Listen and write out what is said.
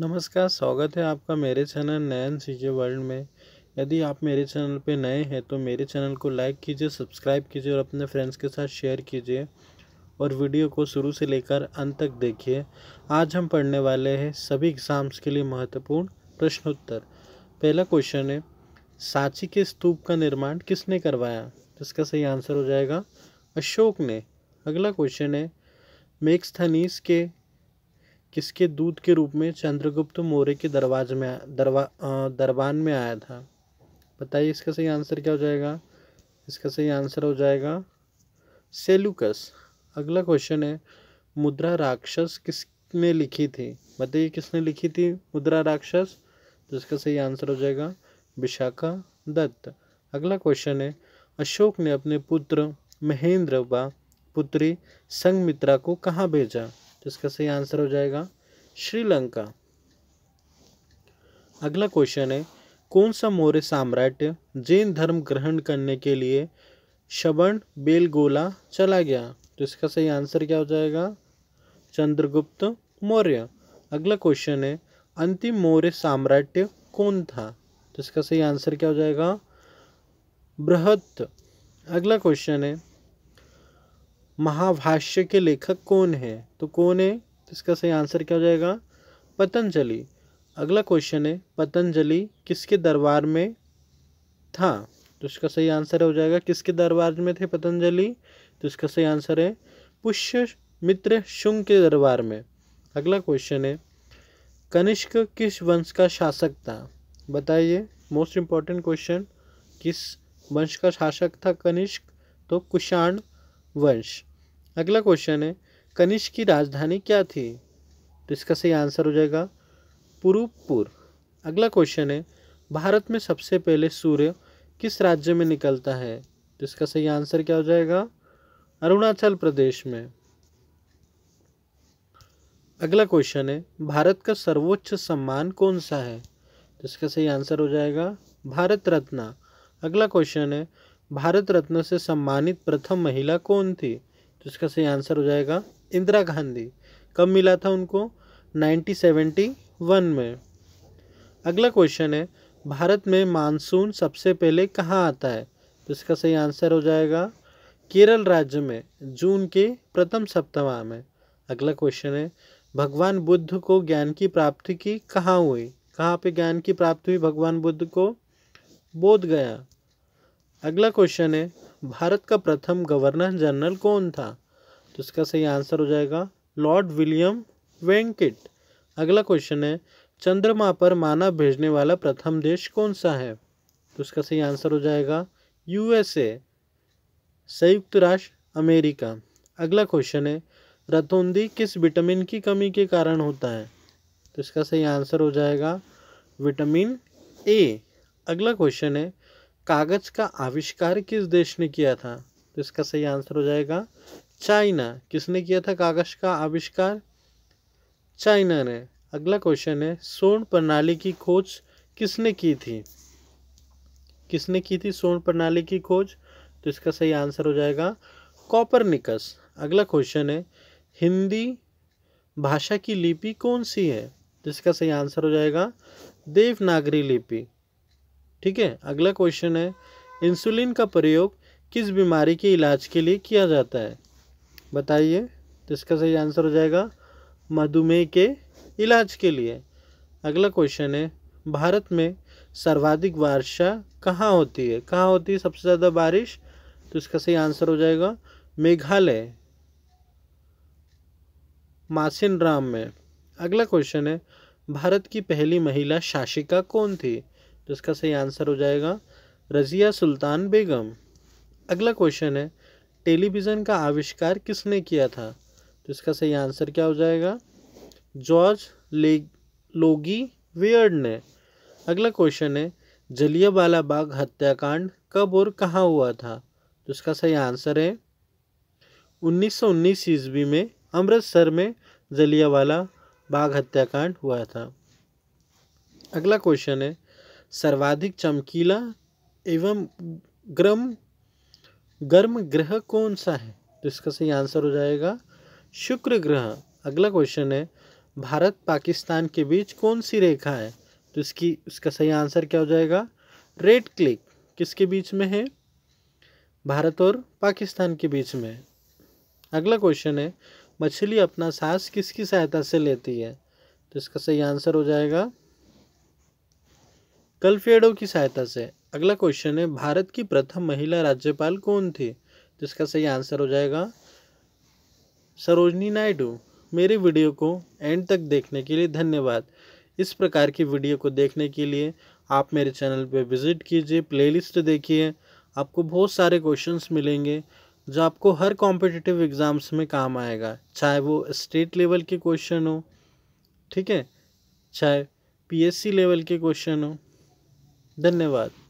नमस्कार स्वागत है आपका मेरे चैनल नयन सीजे वर्ल्ड में यदि आप मेरे चैनल पर नए हैं तो मेरे चैनल को लाइक कीजिए सब्सक्राइब कीजिए और अपने फ्रेंड्स के साथ शेयर कीजिए और वीडियो को शुरू से लेकर अंत तक देखिए आज हम पढ़ने वाले हैं सभी एग्ज़ाम्स के लिए महत्वपूर्ण प्रश्नोत्तर पहला क्वेश्चन है सांची के स्तूप का निर्माण किसने करवाया इसका सही आंसर हो जाएगा अशोक ने अगला क्वेश्चन है मेक्स्थनीस के किसके दूत के रूप में चंद्रगुप्त मौर्य के दरवाज में दरवा दरबान में आया था बताइए इसका सही आंसर क्या हो जाएगा इसका सही आंसर हो जाएगा सेलुकस अगला क्वेश्चन है मुद्रा राक्षस किसने लिखी थी बताइए किसने लिखी थी मुद्रा राक्षस जिसका तो सही आंसर हो जाएगा विशाखा दत्त अगला क्वेश्चन है अशोक ने अपने पुत्र महेंद्र व पुत्री संगमित्रा को कहाँ भेजा तो इसका सही आंसर हो जाएगा श्रीलंका अगला क्वेश्चन है कौन सा मौर्य साम्राज्य जैन धर्म ग्रहण करने के लिए शबण बेलगोला चला गया तो इसका सही आंसर क्या हो जाएगा चंद्रगुप्त मौर्य अगला क्वेश्चन है अंतिम मौर्य साम्राज्य कौन था तो इसका सही आंसर क्या हो जाएगा बृहत अगला क्वेश्चन है महाभाष्य के लेखक कौन है तो कौन है तो इसका सही आंसर क्या हो जाएगा पतंजलि अगला क्वेश्चन है पतंजलि किसके दरबार में था तो इसका सही आंसर हो जाएगा किसके दरबार में थे पतंजलि तो इसका सही आंसर है पुष्य मित्र शुंग के दरबार में अगला क्वेश्चन है कनिष्क किस वंश का शासक था बताइए मोस्ट इम्पॉर्टेंट क्वेश्चन किस वंश का शासक था कनिष्क तो कुषाण वंश अगला क्वेश्चन है कनिष्क की राजधानी क्या थी तो इसका सही आंसर हो जाएगा पुरूपुर अगला क्वेश्चन है भारत में सबसे पहले सूर्य किस राज्य में निकलता है तो इसका सही आंसर क्या हो जाएगा अरुणाचल प्रदेश में अगला क्वेश्चन है भारत का सर्वोच्च सम्मान कौन सा है तो इसका सही आंसर हो जाएगा भारत रत्न अगला क्वेश्चन है भारत रत्न से सम्मानित प्रथम महिला कौन थी तो इसका सही आंसर हो जाएगा इंदिरा गांधी कब मिला था उनको 1971 में अगला क्वेश्चन है भारत में मानसून सबसे पहले कहाँ आता है तो इसका सही आंसर हो जाएगा केरल राज्य में जून के प्रथम सप्ताह में अगला क्वेश्चन है भगवान बुद्ध को ज्ञान की प्राप्ति की कहाँ हुई कहाँ पे ज्ञान की प्राप्ति हुई भगवान बुद्ध को बोध गया अगला क्वेश्चन है भारत का प्रथम गवर्नर जनरल कौन था तो इसका सही आंसर हो जाएगा लॉर्ड विलियम वेंकिट अगला क्वेश्चन है चंद्रमा पर मानव भेजने वाला प्रथम देश कौन सा है तो इसका सही आंसर हो जाएगा यूएसए संयुक्त राष्ट्र अमेरिका अगला क्वेश्चन है रतौंदी किस विटामिन की कमी के कारण होता है तो इसका सही आंसर हो जाएगा विटामिन ए अगला क्वेश्चन है कागज का आविष्कार किस देश ने किया था तो इसका सही आंसर हो जाएगा चाइना किसने किया था कागज का आविष्कार चाइना ने अगला क्वेश्चन है स्वर्ण प्रणाली की खोज किसने की थी किसने की थी स्वर्ण प्रणाली की खोज तो इसका सही आंसर हो जाएगा कॉपरनिकस अगला क्वेश्चन है हिंदी भाषा की लिपि कौन सी है तो इसका सही आंसर हो जाएगा देवनागरी लिपि ठीक है अगला क्वेश्चन है इंसुलिन का प्रयोग किस बीमारी के इलाज के लिए किया जाता है बताइए तो इसका सही आंसर हो जाएगा मधुमेह के इलाज के लिए अगला क्वेश्चन है भारत में सर्वाधिक वर्षा कहाँ होती है कहाँ होती है सबसे ज़्यादा बारिश तो इसका सही आंसर हो जाएगा मेघालय मासिन राम में अगला क्वेश्चन है भारत की पहली महिला शासिका कौन थी इसका सही आंसर हो जाएगा रज़िया सुल्तान बेगम अगला क्वेश्चन है टेलीविज़न का आविष्कार किसने किया था तो इसका सही आंसर क्या हो जाएगा जॉर्ज ले लोगी वेयर्ड ने अगला क्वेश्चन है जलियावाला बाग हत्याकांड कब और कहाँ हुआ था तो इसका सही आंसर है 1919 ईस्वी में अमृतसर में जलियावाला बाग हत्याकांड हुआ था अगला क्वेश्चन है सर्वाधिक चमकीला एवं गर्म गर्म ग्रह कौन सा है तो इसका सही आंसर हो जाएगा शुक्र ग्रह अगला क्वेश्चन है भारत पाकिस्तान के बीच कौन सी रेखा है तो इसकी इसका सही आंसर क्या हो जाएगा रेड क्लिक किसके बीच में है भारत और पाकिस्तान के बीच में अगला क्वेश्चन है मछली अपना सांस किसकी सहायता से लेती है तो इसका सही आंसर हो जाएगा कल्फेडो की सहायता से अगला क्वेश्चन है भारत की प्रथम महिला राज्यपाल कौन थी जिसका सही आंसर हो जाएगा सरोजनी नायडू मेरे वीडियो को एंड तक देखने के लिए धन्यवाद इस प्रकार की वीडियो को देखने के लिए आप मेरे चैनल पर विज़िट कीजिए प्लेलिस्ट देखिए आपको बहुत सारे क्वेश्चंस मिलेंगे जो आपको हर कॉम्पिटिटिव एग्ज़ाम्स में काम आएगा चाहे वो स्टेट लेवल के क्वेश्चन हो ठीक है चाहे पीएससी लेवल के क्वेश्चन हो धन्यवाद